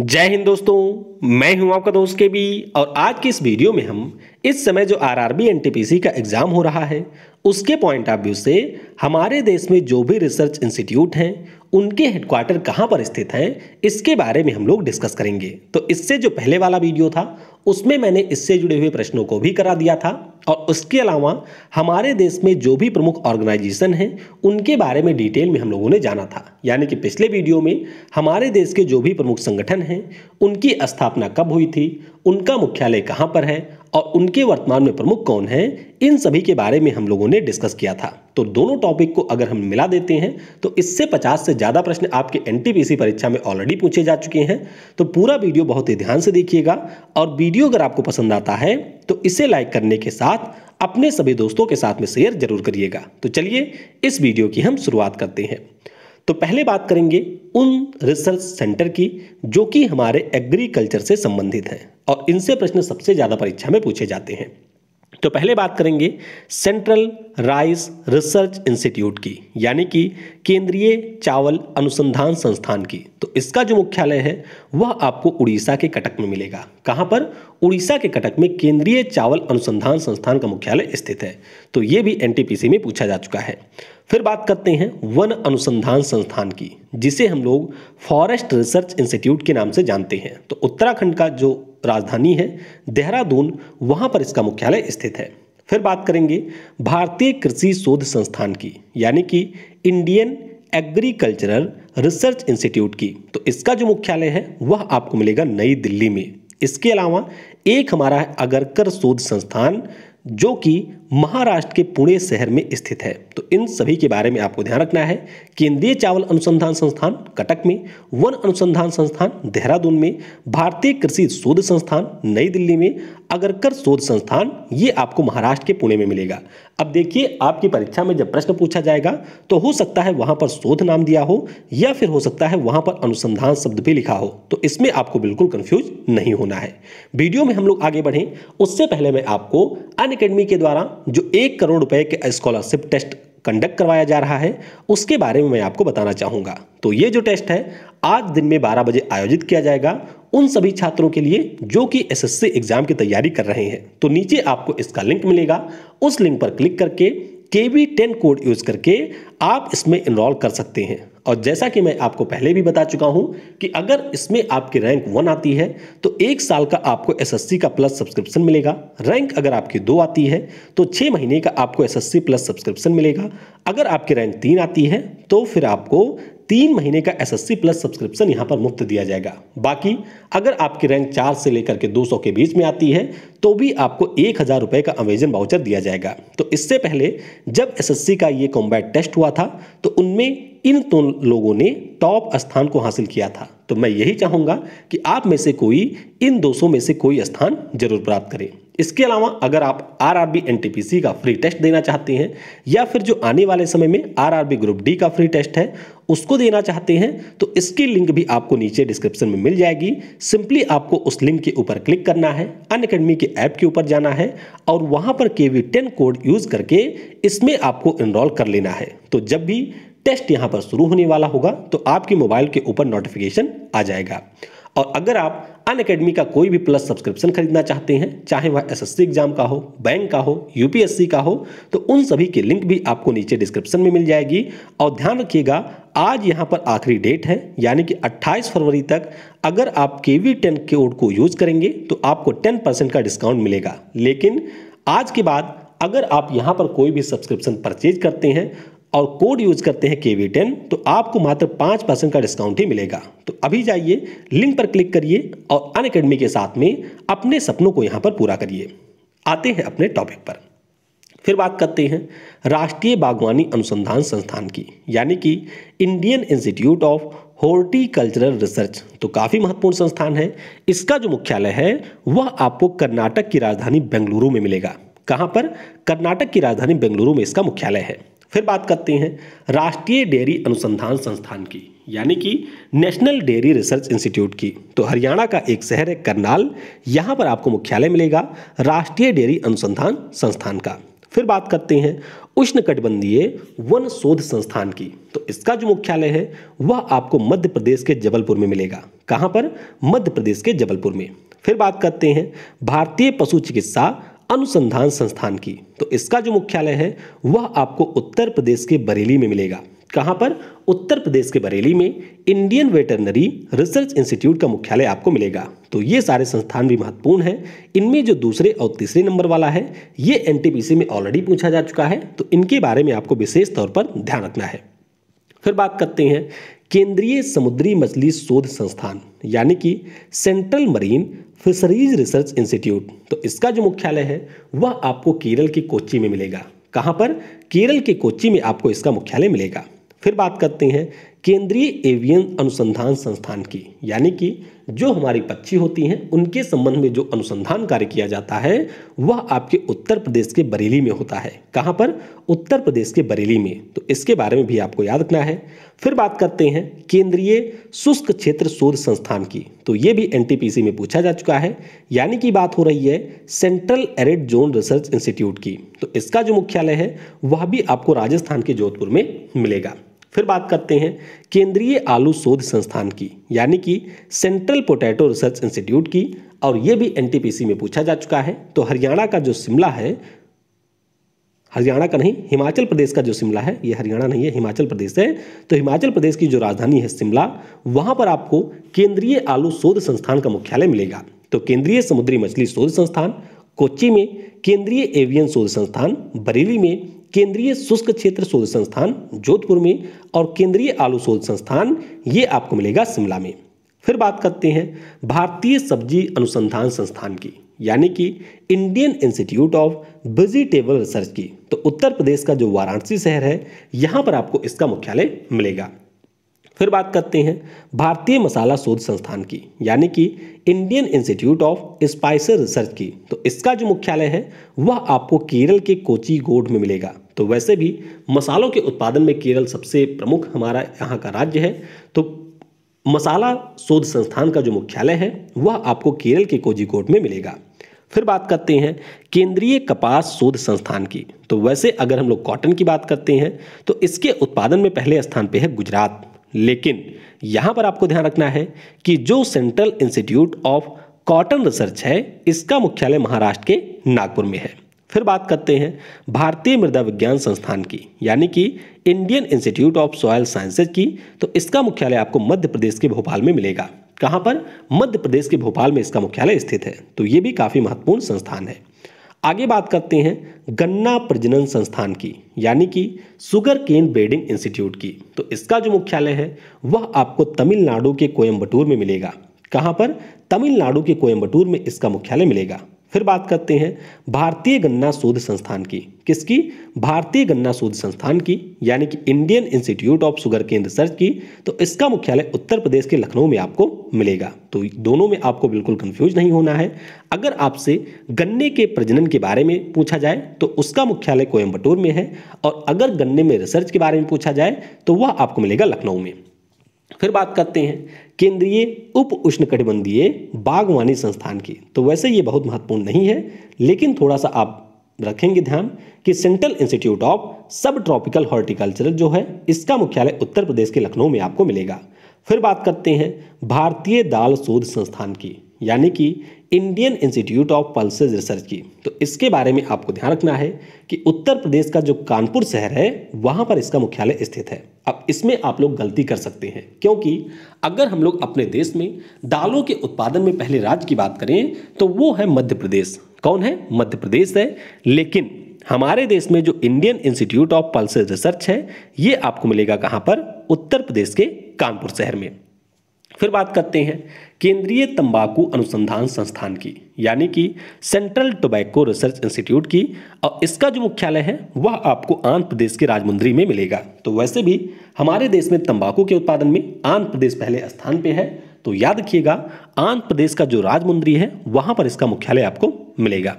जय हिंद दोस्तों मैं हूं आपका दोस्त के बी और आज की इस वीडियो में हम इस समय जो आरआरबी एनटीपीसी का एग्ज़ाम हो रहा है उसके पॉइंट ऑफ व्यू से हमारे देश में जो भी रिसर्च इंस्टीट्यूट हैं उनके हेडक्वार्टर कहाँ पर स्थित हैं इसके बारे में हम लोग डिस्कस करेंगे तो इससे जो पहले वाला वीडियो था उसमें मैंने इससे जुड़े हुए प्रश्नों को भी करा दिया था और उसके अलावा हमारे देश में जो भी प्रमुख ऑर्गेनाइजेशन हैं उनके बारे में डिटेल में हम लोगों ने जाना था यानी कि पिछले वीडियो में हमारे देश के जो भी प्रमुख संगठन हैं उनकी स्थापना कब हुई थी उनका मुख्यालय कहाँ पर है और उनके वर्तमान में प्रमुख कौन हैं इन सभी के बारे में हम लोगों ने डिस्कस किया था तो दोनों टॉपिक को अगर हम मिला देते हैं तो इससे 50 से ज़्यादा प्रश्न आपके एनटीपीसी परीक्षा में ऑलरेडी पूछे जा चुके हैं तो पूरा वीडियो बहुत ही ध्यान से देखिएगा और वीडियो अगर आपको पसंद आता है तो इसे लाइक करने के साथ अपने सभी दोस्तों के साथ में शेयर जरूर करिएगा तो चलिए इस वीडियो की हम शुरुआत करते हैं तो पहले बात करेंगे उन रिसर्च सेंटर की जो कि हमारे एग्रीकल्चर से संबंधित हैं और इनसे प्रश्न सबसे ज़्यादा परीक्षा में पूछे जाते हैं तो पहले बात करेंगे सेंट्रल राइस रिसर्च इंस्टीट्यूट की यानी कि केंद्रीय चावल अनुसंधान संस्थान की तो इसका जो मुख्यालय है वह आपको उड़ीसा के कटक में मिलेगा कहां पर उड़ीसा के कटक में केंद्रीय चावल अनुसंधान संस्थान का मुख्यालय स्थित है तो ये भी एनटीपीसी में पूछा जा चुका है फिर बात करते हैं वन अनुसंधान संस्थान की जिसे हम लोग फॉरेस्ट रिसर्च इंस्टीट्यूट के नाम से जानते हैं तो उत्तराखंड का जो राजधानी है देहरादून वहाँ पर इसका मुख्यालय स्थित है फिर बात करेंगे भारतीय कृषि शोध संस्थान की यानी कि इंडियन एग्रीकल्चरल रिसर्च इंस्टीट्यूट की तो इसका जो मुख्यालय है वह आपको मिलेगा नई दिल्ली में इसके अलावा एक हमारा है अगरकर शोध संस्थान जो कि महाराष्ट्र के पुणे शहर में स्थित है तो इन सभी के बारे में आपको ध्यान रखना है केंद्रीय चावल अनुसंधान संस्थान कटक में वन अनुसंधान संस्थान देहरादून में भारतीय कृषि शोध संस्थान नई दिल्ली में अगरकर शोध संस्थान ये आपको महाराष्ट्र के पुणे में मिलेगा अब देखिए आपकी परीक्षा में जब प्रश्न पूछा जाएगा तो हो सकता है वहां पर शोध नाम दिया हो या फिर हो सकता है वहां पर अनुसंधान शब्द भी लिखा हो तो इसमें आपको बिल्कुल कंफ्यूज नहीं होना है वीडियो में हम लोग आगे बढ़ें उससे पहले मैं आपको अन के द्वारा जो एक करोड़ रुपए के स्कॉलरशिप टेस्ट कंडक्ट करवाया जा रहा है उसके बारे में मैं आपको बताना चाहूँगा तो ये जो टेस्ट है आज दिन में 12 बजे आयोजित किया जाएगा उन सभी छात्रों के लिए जो कि एसएससी एग्ज़ाम की तैयारी कर रहे हैं तो नीचे आपको इसका लिंक मिलेगा उस लिंक पर क्लिक करके के वी टेन कोड यूज़ करके आप इसमें इनरोल कर सकते हैं और जैसा कि मैं आपको पहले भी बता चुका हूं कि अगर इसमें आपकी रैंक वन आती है तो एक साल का आपको एसएससी का प्लस सब्सक्रिप्शन मिलेगा रैंक अगर आपकी दो आती है तो छः महीने का आपको एसएससी प्लस सब्सक्रिप्शन मिलेगा अगर आपकी रैंक तीन आती है तो फिर आपको तीन महीने का एसएससी प्लस सब्सक्रिप्शन यहाँ पर मुफ्त दिया जाएगा बाकी अगर आपकी रैंक चार से लेकर के 200 के बीच में आती है तो भी आपको एक हज़ार रुपये का अमेजन वाउचर दिया जाएगा तो इससे पहले जब एसएससी का ये कॉम्बैट टेस्ट हुआ था तो उनमें इन तो लोगों ने टॉप स्थान को हासिल किया था तो मैं यही चाहूंगा कि आप में से कोई इन 200 में से कोई स्थान जरूर प्राप्त करें इसके अलावा अगर आप आर आर का फ्री टेस्ट देना चाहते हैं या फिर जो आने वाले समय में R R B group D का फ्री टेस्ट है उसको देना चाहते हैं तो इसकी लिंक भी आपको नीचे डिस्क्रिप्शन में मिल जाएगी सिंपली आपको उस लिंक के ऊपर क्लिक करना है अन अकेडमी के ऐप के ऊपर जाना है और वहां पर के वी टेन कोड यूज़ करके इसमें आपको इनरोल कर लेना है तो जब भी टेस्ट यहाँ पर शुरू होने वाला होगा तो आपके मोबाइल के ऊपर नोटिफिकेशन आ जाएगा और अगर आप अन अकेडमी का कोई भी प्लस सब्सक्रिप्शन खरीदना चाहते हैं चाहे वह एसएससी एग्जाम का हो बैंक का हो यूपीएससी का हो तो उन सभी के लिंक भी आपको नीचे डिस्क्रिप्शन में मिल जाएगी और ध्यान रखिएगा आज यहाँ पर आखिरी डेट है यानी कि 28 फरवरी तक अगर आप के वी टेन कोड को यूज़ करेंगे तो आपको टेन परसेंट का डिस्काउंट मिलेगा लेकिन आज के बाद अगर आप यहाँ पर कोई भी सब्सक्रिप्शन परचेज करते हैं और कोड यूज करते हैं के वी टेन तो आपको मात्र पाँच परसेंट का डिस्काउंट ही मिलेगा तो अभी जाइए लिंक पर क्लिक करिए और अन अकेडमी के साथ में अपने सपनों को यहाँ पर पूरा करिए आते हैं अपने टॉपिक पर फिर बात करते हैं राष्ट्रीय बागवानी अनुसंधान संस्थान की यानी कि Indian institute of Horticultural Research तो काफ़ी महत्वपूर्ण संस्थान है इसका जो मुख्यालय है वह आपको कर्नाटक की राजधानी बेंगलुरु में मिलेगा कहाँ पर कर्नाटक की राजधानी बेंगलुरु में इसका मुख्यालय है फिर बात करते हैं राष्ट्रीय डेयरी अनुसंधान संस्थान की यानी कि नेशनल डेयरी रिसर्च इंस्टीट्यूट की तो हरियाणा का एक शहर है करनाल यहाँ पर आपको मुख्यालय मिलेगा राष्ट्रीय डेयरी अनुसंधान संस्थान का फिर बात करते हैं उष्णकटिबंधीय वन शोध संस्थान की तो इसका जो मुख्यालय है वह आपको मध्य प्रदेश के जबलपुर में मिलेगा कहाँ पर मध्य प्रदेश के जबलपुर में फिर बात करते हैं भारतीय पशु चिकित्सा अनुसंधान संस्थान की तो इसका जो मुख्यालय है वह आपको उत्तर प्रदेश के बरेली में मिलेगा कहाँ पर उत्तर प्रदेश के बरेली में इंडियन वेटरनरी रिसर्च इंस्टीट्यूट का मुख्यालय आपको मिलेगा तो ये सारे संस्थान भी महत्वपूर्ण हैं इनमें जो दूसरे और तीसरे नंबर वाला है ये एनटीपीसी में ऑलरेडी पूछा जा चुका है तो इनके बारे में आपको विशेष तौर पर ध्यान रखना है फिर बात करते हैं केंद्रीय समुद्री मछली शोध संस्थान यानी कि Central Marine Fisheries Research Institute तो इसका जो मुख्यालय है वह आपको केरल के कोच्चि में मिलेगा कहाँ पर केरल के कोच्चि में आपको इसका मुख्यालय मिलेगा फिर बात करते हैं केंद्रीय एवियन अनुसंधान संस्थान की यानी कि जो हमारी पक्षी होती हैं उनके संबंध में जो अनुसंधान कार्य किया जाता है वह आपके उत्तर प्रदेश के बरेली में होता है कहाँ पर उत्तर प्रदेश के बरेली में तो इसके बारे में भी आपको याद रखना है फिर बात करते हैं केंद्रीय शुष्क क्षेत्र शोध संस्थान की तो ये भी एन में पूछा जा चुका है यानी कि बात हो रही है Central Arid Zone Research Institute की तो इसका जो मुख्यालय है वह भी आपको राजस्थान के जोधपुर में मिलेगा फिर बात करते हैं केंद्रीय आलू शोध संस्थान की यानी कि सेंट्रल पोटैटो रिसर्च इंस्टीट्यूट की और ये भी एन में पूछा जा चुका है तो हरियाणा का जो शिमला है हरियाणा का नहीं हिमाचल प्रदेश का जो शिमला है ये हरियाणा नहीं है हिमाचल प्रदेश है तो हिमाचल प्रदेश की जो राजधानी है शिमला वहां पर आपको केंद्रीय आलू शोध संस्थान का मुख्यालय मिलेगा तो केंद्रीय समुद्री मछली शोध संस्थान कोची में केंद्रीय एवियन शोध संस्थान बरेली में केंद्रीय शुष्क क्षेत्र शोध संस्थान जोधपुर में और केंद्रीय आलू शोध संस्थान ये आपको मिलेगा शिमला में फिर बात करते हैं भारतीय सब्जी अनुसंधान संस्थान की यानी कि Indian institute of Vegetable Research की तो उत्तर प्रदेश का जो वाराणसी शहर है यहाँ पर आपको इसका मुख्यालय मिलेगा फिर बात करते हैं भारतीय मसाला शोध संस्थान की यानी कि Indian institute of Spice Research की तो इसका जो मुख्यालय है वह आपको केरल के कोची गोड में मिलेगा तो वैसे भी मसालों के उत्पादन में केरल सबसे प्रमुख हमारा यहाँ का राज्य है तो मसाला शोध संस्थान का जो मुख्यालय है वह आपको केरल के कोजीकोड में मिलेगा फिर बात करते हैं केंद्रीय कपास शोध संस्थान की तो वैसे अगर हम लोग कॉटन की बात करते हैं तो इसके उत्पादन में पहले स्थान पे है गुजरात लेकिन यहां पर आपको ध्यान रखना है कि जो Central Institute of Cotton Research है इसका मुख्यालय महाराष्ट्र के नागपुर में है फिर बात करते हैं भारतीय मृदा विज्ञान संस्थान की यानी कि Indian institute of Soil Sciences की तो इसका मुख्यालय आपको मध्य प्रदेश के भोपाल में मिलेगा कहां पर मध्य प्रदेश के भोपाल में इसका मुख्यालय स्थित है तो ये भी काफ़ी महत्वपूर्ण संस्थान है आगे बात करते हैं गन्ना प्रजनन संस्थान की यानी कि शुगर केन ब्रेडिंग इंस्टीट्यूट की तो इसका जो मुख्यालय है वह आपको तमिलनाडु के कोयम्बटूर में मिलेगा कहाँ पर तमिलनाडु के कोयम्बटूर में इसका मुख्यालय मिलेगा फिर बात करते हैं भारतीय गन्ना शोध संस्थान की किसकी भारतीय गन्ना शोध संस्थान की यानी कि Indian institute of Sugarcane Research की तो इसका मुख्यालय उत्तर प्रदेश के लखनऊ में आपको मिलेगा तो दोनों में आपको बिल्कुल कंफ्यूज नहीं होना है अगर आपसे गन्ने के प्रजनन के बारे में पूछा जाए तो उसका मुख्यालय कोयम्बटूर में है और अगर गन्ने में रिसर्च के बारे में पूछा जाए तो वह आपको मिलेगा लखनऊ में फिर बात करते हैं केंद्रीय उप उष्णकटिबंधीय बागवानी संस्थान की तो वैसे ये बहुत महत्वपूर्ण नहीं है लेकिन थोड़ा सा आप रखेंगे ध्यान कि Central Institute of Subtropical Horticulture जो है इसका मुख्यालय उत्तर प्रदेश के लखनऊ में आपको मिलेगा फिर बात करते हैं भारतीय दाल शोध संस्थान की यानी कि Indian institute of Pulses Research की तो इसके बारे में आपको ध्यान रखना है कि उत्तर प्रदेश का जो कानपुर शहर है वहाँ पर इसका मुख्यालय स्थित है अब इसमें आप लोग गलती कर सकते हैं क्योंकि अगर हम लोग अपने देश में दालों के उत्पादन में पहले राज्य की बात करें तो वो है मध्य प्रदेश कौन है मध्य प्रदेश है लेकिन हमारे देश में जो Indian institute of Pulse Research है ये आपको मिलेगा कहाँ पर उत्तर प्रदेश के कानपुर शहर में फिर बात करते हैं केंद्रीय तंबाकू अनुसंधान संस्थान की यानी कि सेंट्रल टोबैको रिसर्च इंस्टीट्यूट की और इसका जो मुख्यालय है वह आपको आंध्र प्रदेश के राजमुंद्री में मिलेगा तो वैसे भी हमारे देश में तंबाकू के उत्पादन में आंध्र प्रदेश पहले स्थान पे है तो याद रखिएगा आंध्र प्रदेश का जो राजमुंद्री है वहाँ पर इसका मुख्यालय आपको मिलेगा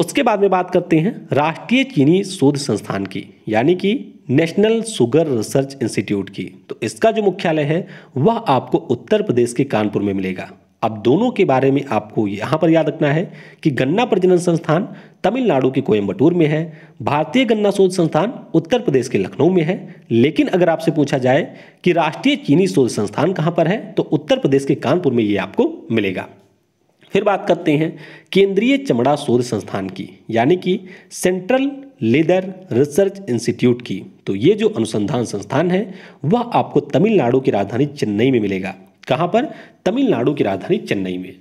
उसके बाद में बात करते हैं राष्ट्रीय चीनी शोध संस्थान की यानी कि नेशनल शुगर रिसर्च इंस्टीट्यूट की तो इसका जो मुख्यालय है वह आपको उत्तर प्रदेश के कानपुर में मिलेगा अब दोनों के बारे में आपको यहाँ पर याद रखना है कि गन्ना प्रजनन संस्थान तमिलनाडु के कोयम्बटूर में है भारतीय गन्ना शोध संस्थान उत्तर प्रदेश के लखनऊ में है लेकिन अगर आपसे पूछा जाए कि राष्ट्रीय चीनी शोध संस्थान कहाँ पर है तो उत्तर प्रदेश के कानपुर में ये आपको मिलेगा फिर बात करते हैं केंद्रीय चमड़ा शोध संस्थान की यानी कि सेंट्रल लेदर रिसर्च इंस्टीट्यूट की तो ये जो अनुसंधान संस्थान है वह आपको तमिलनाडु की राजधानी चेन्नई में मिलेगा कहाँ पर तमिलनाडु की राजधानी चेन्नई में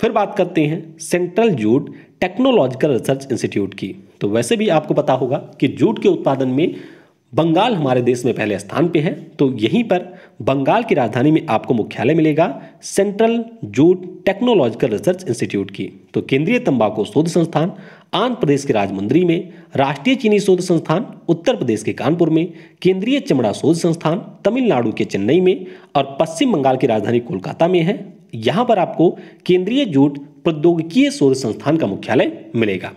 फिर बात करते हैं Central Jute Technological Research Institute की तो वैसे भी आपको पता होगा कि जूट के उत्पादन में बंगाल हमारे देश में पहले स्थान पे है तो यहीं पर बंगाल की राजधानी में आपको मुख्यालय मिलेगा Central Jute Technological Research Institute की तो केंद्रीय तंबाकू शोध संस्थान आंध्र प्रदेश के राजमुंद्री में राष्ट्रीय चीनी शोध संस्थान उत्तर प्रदेश के कानपुर में केंद्रीय चमड़ा शोध संस्थान तमिलनाडु के चेन्नई में और पश्चिम बंगाल की राजधानी कोलकाता में है यहाँ पर आपको केंद्रीय जूट प्रौद्योगिकीय शोध संस्थान का मुख्यालय मिलेगा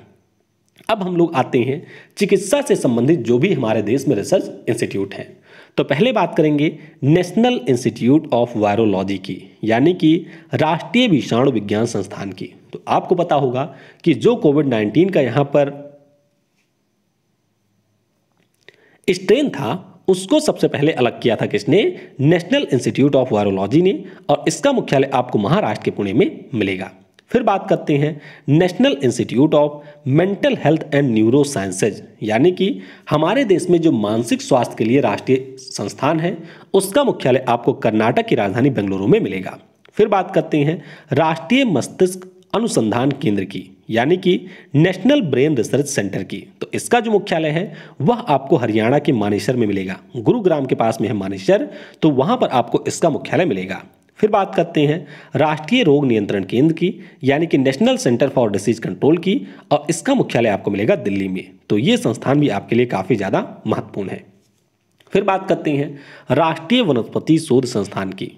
अब हम लोग आते हैं चिकित्सा से संबंधित जो भी हमारे देश में रिसर्च इंस्टीट्यूट हैं तो पहले बात करेंगे नेशनल इंस्टीट्यूट ऑफ वायरोलॉजी की यानी कि राष्ट्रीय विषाणु विज्ञान संस्थान की तो आपको पता होगा कि जो कोविड नाइन्टीन का यहाँ पर स्ट्रेन था उसको सबसे पहले अलग किया था किसने नेशनल इंस्टीट्यूट ऑफ वायरोलॉजी ने और इसका मुख्यालय आपको महाराष्ट्र के पुणे में मिलेगा फिर बात करते हैं national institute of Mental Health and Neurosciences यानी कि हमारे देश में जो मानसिक स्वास्थ्य के लिए राष्ट्रीय संस्थान है उसका मुख्यालय आपको कर्नाटक की राजधानी बेंगलुरु में मिलेगा फिर बात करते हैं राष्ट्रीय मस्तिष्क अनुसंधान केंद्र की यानी कि नेशनल ब्रेन रिसर्च सेंटर की तो इसका जो मुख्यालय है वह आपको हरियाणा के मानेसर में मिलेगा गुरुग्राम के पास में है मानेसर तो वहाँ पर आपको इसका मुख्यालय मिलेगा फिर बात करते हैं राष्ट्रीय रोग नियंत्रण केंद्र की यानी कि National Centre for Disease Control की और इसका मुख्यालय आपको मिलेगा दिल्ली में तो ये संस्थान भी आपके लिए काफ़ी ज़्यादा महत्वपूर्ण है फिर बात करते हैं राष्ट्रीय वनस्पति शोध संस्थान की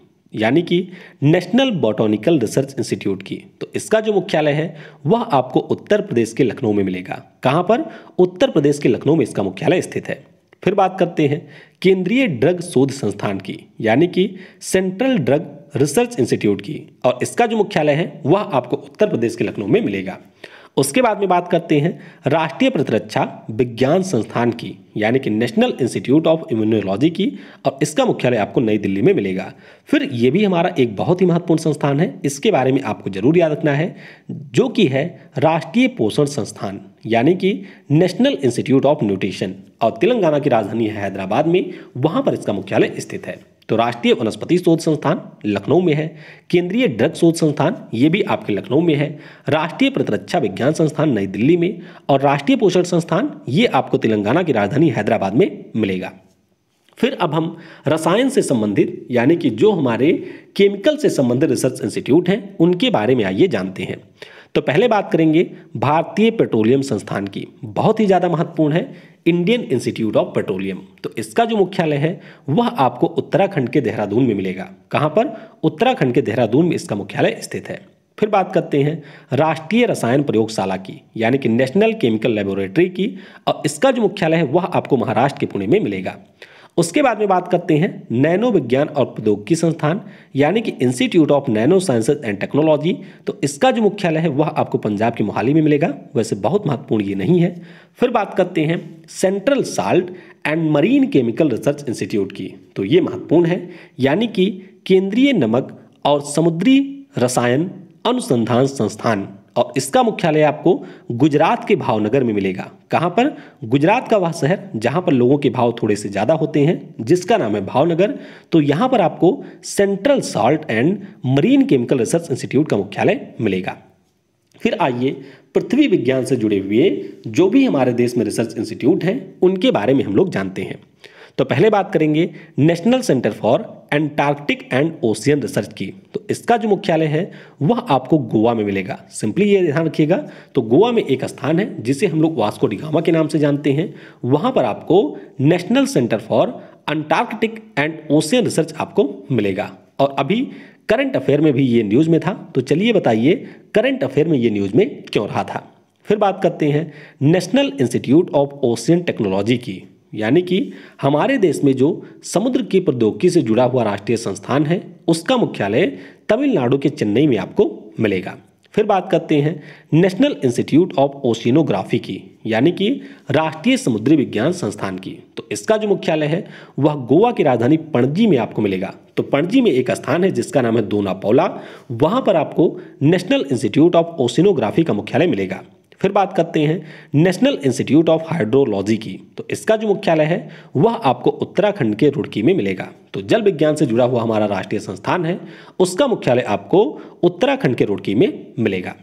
यानी कि नेशनल बॉटोनिकल रिसर्च इंस्टीट्यूट की तो इसका जो मुख्यालय है वह आपको उत्तर प्रदेश के लखनऊ में मिलेगा कहाँ पर उत्तर प्रदेश के लखनऊ में इसका मुख्यालय स्थित है फिर बात करते हैं केंद्रीय ड्रग शोध संस्थान की यानी कि सेंट्रल ड्रग रिसर्च इंस्टीट्यूट की और इसका जो मुख्यालय है वह आपको उत्तर प्रदेश के लखनऊ में मिलेगा उसके बाद में बात करते हैं राष्ट्रीय प्रतिरक्षा विज्ञान संस्थान की यानी कि नेशनल इंस्टीट्यूट ऑफ इम्यूनोलॉजी की और इसका मुख्यालय आपको नई दिल्ली में मिलेगा फिर ये भी हमारा एक बहुत ही महत्वपूर्ण संस्थान है इसके बारे में आपको जरूर याद रखना है जो कि है राष्ट्रीय पोषण संस्थान यानी कि नेशनल इंस्टीट्यूट ऑफ न्यूट्रिशन और तेलंगाना की राजधानी है हैदराबाद में वहाँ पर इसका मुख्यालय स्थित है तो राष्ट्रीय वनस्पति शोध संस्थान लखनऊ में है केंद्रीय ड्रग शोध संस्थान ये भी आपके लखनऊ में है राष्ट्रीय प्रतिरक्षा विज्ञान संस्थान नई दिल्ली में और राष्ट्रीय पोषण संस्थान ये आपको तेलंगाना की राजधानी हैदराबाद में मिलेगा फिर अब हम रसायन से संबंधित यानी कि जो हमारे केमिकल से संबंधित रिसर्च इंस्टीट्यूट हैं उनके बारे में आइए जानते हैं तो पहले बात करेंगे भारतीय पेट्रोलियम संस्थान की बहुत ही ज़्यादा महत्वपूर्ण है इंडियन इंस्टीट्यूट ऑफ पेट्रोलियम तो इसका जो मुख्यालय है वह आपको उत्तराखंड के देहरादून में मिलेगा कहाँ पर उत्तराखंड के देहरादून में इसका मुख्यालय स्थित है फिर बात करते हैं राष्ट्रीय रसायन प्रयोगशाला की यानी कि नेशनल केमिकल लेबोरेटरी की और इसका जो मुख्यालय है वह आपको महाराष्ट्र के पुणे में मिलेगा उसके बाद में बात करते हैं नैनो विज्ञान और प्रौद्योगिकी संस्थान यानी कि Institute of Nano Sciences and Technology तो इसका जो मुख्यालय है वह आपको पंजाब के मोहाली में मिलेगा वैसे बहुत महत्वपूर्ण ये नहीं है फिर बात करते हैं Central Salt and Marine Chemical Research Institute की तो ये महत्वपूर्ण है यानी कि केंद्रीय नमक और समुद्री रसायन अनुसंधान संस्थान और इसका मुख्यालय आपको गुजरात के भावनगर में मिलेगा कहाँ पर गुजरात का वह शहर जहाँ पर लोगों के भाव थोड़े से ज़्यादा होते हैं जिसका नाम है भावनगर तो यहाँ पर आपको Central Salt and Marine Chemical Research Institute का मुख्यालय मिलेगा फिर आइए पृथ्वी विज्ञान से जुड़े हुए जो भी हमारे देश में रिसर्च इंस्टीट्यूट हैं उनके बारे में हम लोग जानते हैं तो पहले बात करेंगे National Centre for Antarctic and Ocean Research की तो इसका जो मुख्यालय है वह आपको गोवा में मिलेगा सिंपली ये ध्यान रखिएगा तो गोवा में एक स्थान है जिसे हम लोग वास्को डिगामा के नाम से जानते हैं वहाँ पर आपको National Centre for Antarctic and Ocean Research आपको मिलेगा और अभी करंट अफेयर में भी ये न्यूज़ में था तो चलिए बताइए करंट अफेयर में ये न्यूज़ में क्यों रहा था फिर बात करते हैं national institute of Ocean Technology की यानी कि हमारे देश में जो समुद्र की प्रौद्योगिकी से जुड़ा हुआ राष्ट्रीय संस्थान है उसका मुख्यालय तमिलनाडु के चेन्नई में आपको मिलेगा फिर बात करते हैं नेशनल इंस्टीट्यूट ऑफ ओशिनोग्राफी की यानी कि राष्ट्रीय समुद्री विज्ञान संस्थान की तो इसका जो मुख्यालय है वह गोवा की राजधानी पणजी में आपको मिलेगा तो पणजी में एक स्थान है जिसका नाम है दोनापौला वहाँ पर आपको नेशनल इंस्टीट्यूट ऑफ ओशिनोग्राफी का मुख्यालय मिलेगा फिर बात करते हैं नेशनल इंस्टीट्यूट ऑफ हाइड्रोलॉजी की तो इसका जो मुख्यालय है वह आपको उत्तराखंड के रुड़की में मिलेगा तो जल विज्ञान से जुड़ा हुआ हमारा राष्ट्रीय संस्थान है उसका मुख्यालय आपको उत्तराखंड के रुड़की में मिलेगा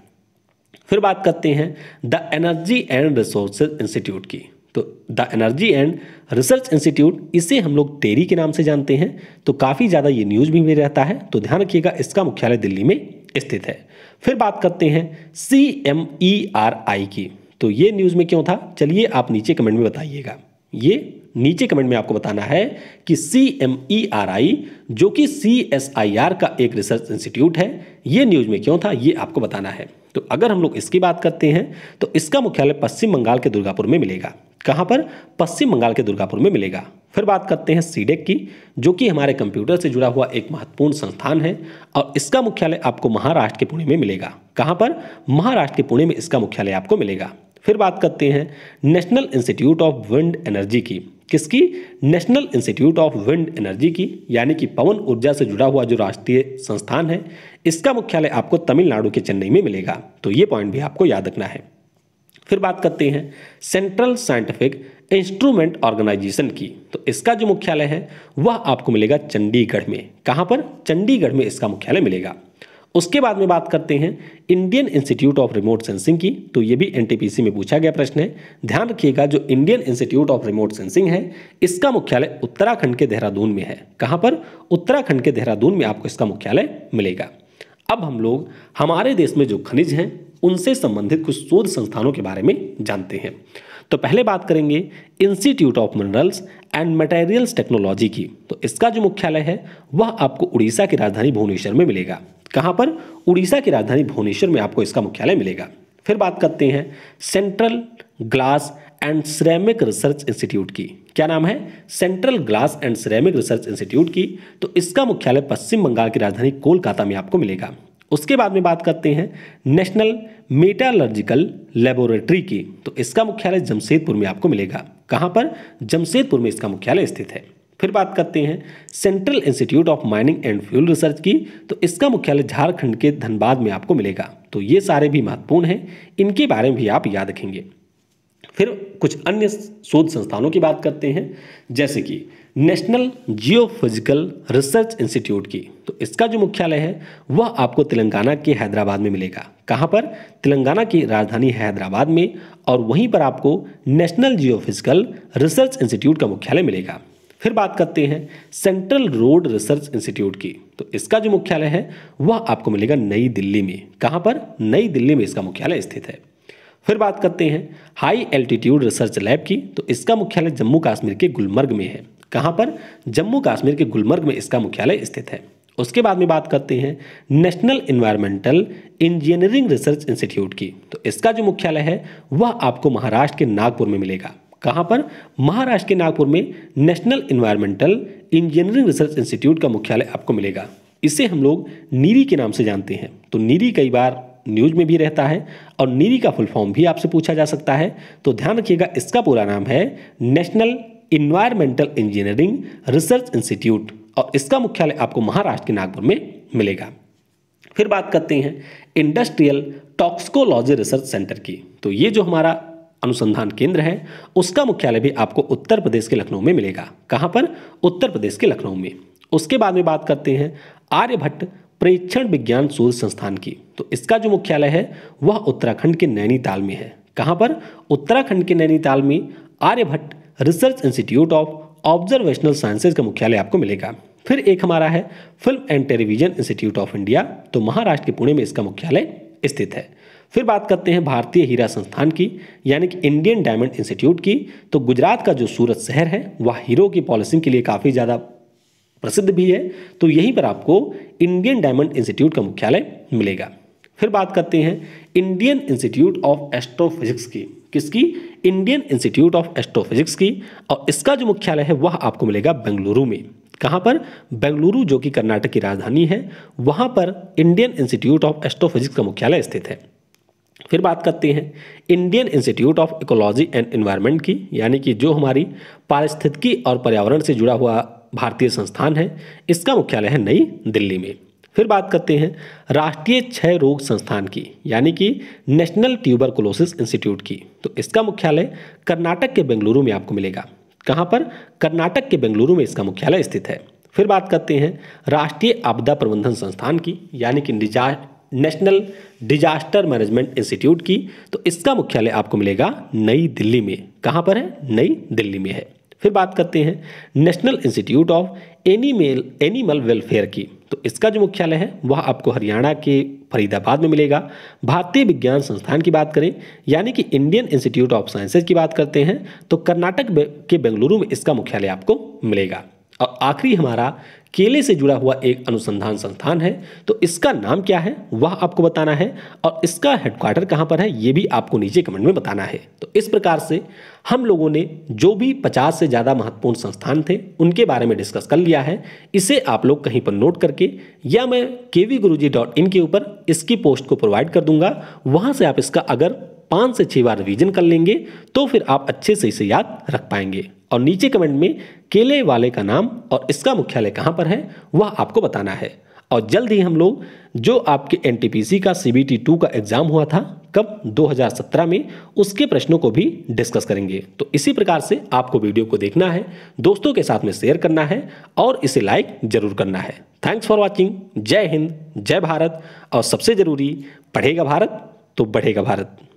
फिर बात करते हैं the Energy and Resources Institute की तो the Energy and Research Institute इसे हम लोग टेरी के नाम से जानते हैं तो काफ़ी ज़्यादा ये न्यूज़ भी मिल रहता है तो ध्यान रखिएगा इसका मुख्यालय दिल्ली में स्थित है फिर बात करते हैं सी एम ई आर आई की तो ये न्यूज़ में क्यों था चलिए आप नीचे कमेंट में बताइएगा ये नीचे कमेंट में आपको बताना है कि सी एम ई आर आई जो कि सी एस आई आर का एक रिसर्च इंस्टीट्यूट है ये न्यूज़ में क्यों था ये आपको बताना है तो अगर हम लोग इसकी बात करते हैं तो इसका मुख्यालय पश्चिम बंगाल के दुर्गापुर में मिलेगा कहाँ पर पश्चिम बंगाल के दुर्गापुर में मिलेगा फिर बात करते हैं सीडेक की जो कि हमारे कंप्यूटर से जुड़ा हुआ एक महत्वपूर्ण संस्थान है और इसका मुख्यालय आपको महाराष्ट्र के पुणे में मिलेगा कहाँ पर महाराष्ट्र के पुणे में इसका मुख्यालय आपको मिलेगा फिर बात करते हैं national institute of Wind Energy की किसकी National institute of Wind Energy की यानी कि पवन ऊर्जा से जुड़ा हुआ जो राष्ट्रीय संस्थान है इसका मुख्यालय आपको तमिलनाडु के चेन्नई में मिलेगा तो ये पॉइंट भी आपको याद रखना है फिर बात करते हैं सेंट्रल साइंटिफिक इंस्ट्रूमेंट ऑर्गेनाइजेशन की तो इसका जो मुख्यालय है वह आपको मिलेगा चंडीगढ़ में कहां पर चंडीगढ़ में इसका मुख्यालय मिलेगा उसके बाद में बात करते हैं Indian institute of Remote Sensing की तो ये भी एनटीपीसी में पूछा गया प्रश्न है ध्यान रखिएगा जो Indian institute of Remote Sensing है इसका मुख्यालय उत्तराखंड के देहरादून में है कहाँ पर उत्तराखंड के देहरादून में आपको इसका मुख्यालय मिलेगा अब हम लोग हमारे देश में जो खनिज हैं उनसे संबंधित कुछ शोध संस्थानों के बारे में जानते हैं तो पहले बात करेंगे Institute of Minerals and Materials Technology की तो इसका जो मुख्यालय है वह आपको उड़ीसा की राजधानी भुवनेश्वर में मिलेगा कहाँ पर उड़ीसा की राजधानी भुवनेश्वर में आपको इसका मुख्यालय मिलेगा फिर बात करते हैं Central Glass and Ceramic Research Institute की क्या नाम है Central Glass and Ceramic Research Institute की तो इसका मुख्यालय पश्चिम बंगाल की राजधानी कोलकाता में आपको मिलेगा उसके बाद में बात करते हैं नेशनल मेटालर्जिकल लेबोरेटरी की तो इसका मुख्यालय जमशेदपुर में आपको मिलेगा कहाँ पर जमशेदपुर में इसका मुख्यालय स्थित है फिर बात करते हैं Central Institute of Mining and Fuel Research की तो इसका मुख्यालय झारखंड के धनबाद में आपको मिलेगा तो ये सारे भी महत्वपूर्ण हैं इनके बारे में भी आप याद रखेंगे फिर कुछ अन्य शोध संस्थानों की बात करते हैं जैसे कि नेशनल जियोफिजिकल रिसर्च इंस्टीट्यूट की तो इसका जो मुख्यालय है वह आपको तेलंगाना के हैदराबाद में मिलेगा कहाँ पर तेलंगाना की राजधानी हैदराबाद में और वहीं पर आपको नेशनल जियोफिजिकल रिसर्च इंस्टीट्यूट का मुख्यालय मिलेगा फिर बात करते हैं सेंट्रल रोड रिसर्च इंस्टीट्यूट की तो इसका जो मुख्यालय है वह आपको मिलेगा नई दिल्ली में कहाँ पर नई दिल्ली में इसका मुख्यालय स्थित है फिर बात करते हैं हाई एल्टीट्यूड रिसर्च लैब की तो इसका मुख्यालय जम्मू कश्मीर के गुलमर्ग में है कहाँ पर जम्मू कश्मीर के गुलमर्ग में इसका मुख्यालय स्थित है उसके बाद में बात करते हैं National environmental engineering research Institute की तो इसका जो मुख्यालय है वह आपको महाराष्ट्र के नागपुर में मिलेगा कहाँ पर महाराष्ट्र के नागपुर में National environmental engineering research Institute का मुख्यालय आपको मिलेगा इसे हम लोग नीरी के नाम से जानते हैं तो नीरी कई बार न्यूज में भी रहता है और नीरी का फुल फॉर्म भी आपसे पूछा जा सकता है तो ध्यान रखिएगा इसका पूरा नाम है national environmental engineering research institute और इसका मुख्यालय आपको महाराष्ट्र के नागपुर में मिलेगा फिर बात करते हैं इंडस्ट्रियल टॉक्सिकोलॉजी रिसर्च सेंटर की तो ये जो हमारा अनुसंधान केंद्र है उसका मुख्यालय भी आपको उत्तर प्रदेश के लखनऊ में मिलेगा कहाँ पर उत्तर प्रदेश के लखनऊ में उसके बाद में बात करते हैं आर्यभट्ट प्रेक्षण विज्ञान शोध संस्थान की तो इसका जो मुख्यालय है वह उत्तराखंड के नैनीताल में है कहाँ पर उत्तराखंड के नैनीताल में Aryabhatta research institute of observational sciences का मुख्यालय आपको मिलेगा फिर एक हमारा है film and television institute of India तो महाराष्ट्र के पुणे में इसका मुख्यालय स्थित है फिर बात करते हैं भारतीय हीरा संस्थान की यानी कि इंडियन डायमंड इंस्टीट्यूट की तो गुजरात का जो सूरत शहर है वह हीरो की पॉलिसिंग के लिए काफ़ी ज़्यादा प्रसिद्ध भी है तो यहीं पर आपको इंडियन डायमंड इंस्टीट्यूट का मुख्यालय मिलेगा फिर बात करते हैं इंडियन इंस्टीट्यूट ऑफ एस्ट्रोफिजिक्स की किसकी इंडियन इंस्टीट्यूट ऑफ एस्ट्रोफिजिक्स की और इसका जो मुख्यालय है वह आपको मिलेगा बेंगलुरु में कहाँ पर बेंगलुरु जो कि कर्नाटक की राजधानी है वहाँ पर इंडियन इंस्टीट्यूट ऑफ एस्ट्रोफिजिक्स का मुख्यालय स्थित है फिर बात करते हैं Indian institute of ecology and environment की यानी कि जो हमारी पारिस्थितिकी और पर्यावरण से जुड़ा हुआ भारतीय संस्थान है इसका मुख्यालय है नई दिल्ली में फिर बात करते हैं राष्ट्रीय क्षय रोग संस्थान की यानी कि नेशनल ट्यूबर इंस्टीट्यूट की तो इसका मुख्यालय कर्नाटक के बेंगलुरु में आपको मिलेगा कहाँ पर कर्नाटक के बेंगलुरु में इसका मुख्यालय स्थित है फिर बात करते हैं राष्ट्रीय आपदा प्रबंधन संस्थान की यानी कि नेशनल डिजास्टर मैनेजमेंट इंस्टीट्यूट की तो इसका मुख्यालय आपको मिलेगा नई दिल्ली में कहाँ पर है नई दिल्ली में है फिर बात करते हैं national institute of animal animal welfare की तो इसका जो मुख्यालय है वह आपको हरियाणा के फरीदाबाद में मिलेगा भारतीय विज्ञान संस्थान की बात करें यानी कि इंडियन इंस्टीट्यूट ऑफ साइंसेज की बात करते हैं तो कर्नाटक के बेंगलुरु में इसका मुख्यालय आपको मिलेगा और आखिरी हमारा केले से जुड़ा हुआ एक अनुसंधान संस्थान है तो इसका नाम क्या है वह आपको बताना है और इसका हेडक्वार्टर कहाँ पर है ये भी आपको नीचे कमेंट में बताना है तो इस प्रकार से हम लोगों ने जो भी 50 से ज़्यादा महत्वपूर्ण संस्थान थे उनके बारे में डिस्कस कर लिया है इसे आप लोग कहीं पर नोट करके या मैं के के ऊपर इसकी पोस्ट को प्रोवाइड कर दूंगा वहाँ से आप इसका अगर पाँच से छः बार रिविजन कर लेंगे तो फिर आप अच्छे से इसे याद रख पाएंगे और नीचे कमेंट में केले वाले का नाम और इसका मुख्यालय कहाँ पर है वह आपको बताना है और जल्द ही हम लोग जो आपके एन का सी टू का एग्ज़ाम हुआ था कब 2017 में उसके प्रश्नों को भी डिस्कस करेंगे तो इसी प्रकार से आपको वीडियो को देखना है दोस्तों के साथ में शेयर करना है और इसे लाइक जरूर करना है थैंक्स फॉर वॉचिंग जय हिंद जय भारत और सबसे ज़रूरी पढ़ेगा भारत तो बढ़ेगा भारत